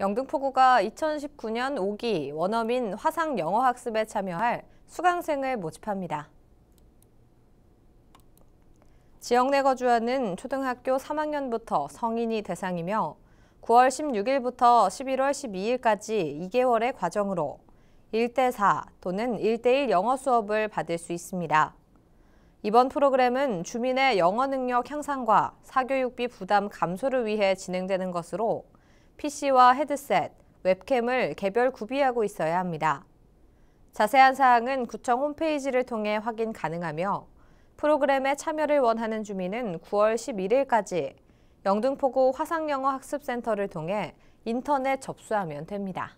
영등포구가 2019년 5기 원어민 화상 영어 학습에 참여할 수강생을 모집합니다. 지역 내 거주하는 초등학교 3학년부터 성인이 대상이며 9월 16일부터 11월 12일까지 2개월의 과정으로 1대4 또는 1대1 영어 수업을 받을 수 있습니다. 이번 프로그램은 주민의 영어 능력 향상과 사교육비 부담 감소를 위해 진행되는 것으로 PC와 헤드셋, 웹캠을 개별 구비하고 있어야 합니다. 자세한 사항은 구청 홈페이지를 통해 확인 가능하며 프로그램에 참여를 원하는 주민은 9월 11일까지 영등포구 화상영어학습센터를 통해 인터넷 접수하면 됩니다.